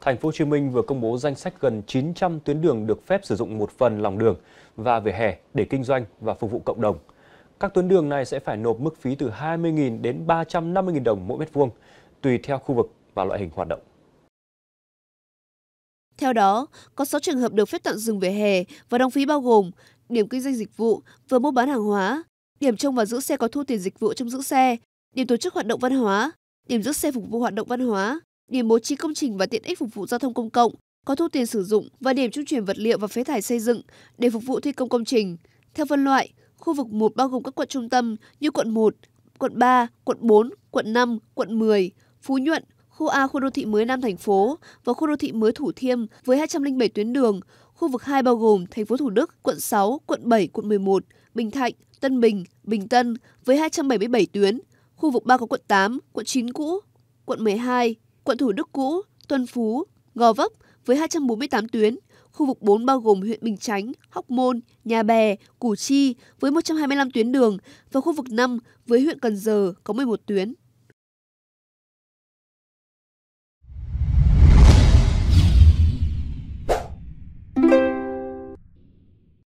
Thành phố Hồ Chí Minh vừa công bố danh sách gần 900 tuyến đường được phép sử dụng một phần lòng đường và vỉa hè để kinh doanh và phục vụ cộng đồng. Các tuyến đường này sẽ phải nộp mức phí từ 20.000 đến 350.000 đồng mỗi mét vuông, tùy theo khu vực và loại hình hoạt động. Theo đó, có 6 trường hợp được phép tận dừng vỉa hè và đóng phí bao gồm điểm kinh doanh dịch vụ vừa mua bán hàng hóa, điểm trông và giữ xe có thu tiền dịch vụ trong giữ xe, điểm tổ chức hoạt động văn hóa, điểm giữ xe phục vụ hoạt động văn hóa, điểm bố trí công trình và tiện ích phục vụ giao thông công cộng, có thu tiền sử dụng và điểm trung chuyển vật liệu và phế thải xây dựng để phục vụ thi công công trình. Theo phân loại, khu vực 1 bao gồm các quận trung tâm như quận 1, quận 3, quận 4, quận 5, quận 10, Phú Nhuận, khu A khu đô thị mới Nam thành phố và khu đô thị mới Thủ Thiêm với 207 tuyến đường. Khu vực 2 bao gồm thành phố Thủ Đức, quận 6, quận 7, quận 11, Bình Thạnh, Tân Bình, Bình Tân với 277 tuyến. Khu vực 3 có quận 8, quận 9 cũ, quận 12, quận Thủ Đức cũ, tuân Phú, Gò Vấp với 248 tuyến, khu vực 4 bao gồm huyện Bình Chánh, Hóc Môn, Nhà Bè, Củ Chi với 125 tuyến đường và khu vực 5 với huyện Cần Giờ có 11 tuyến.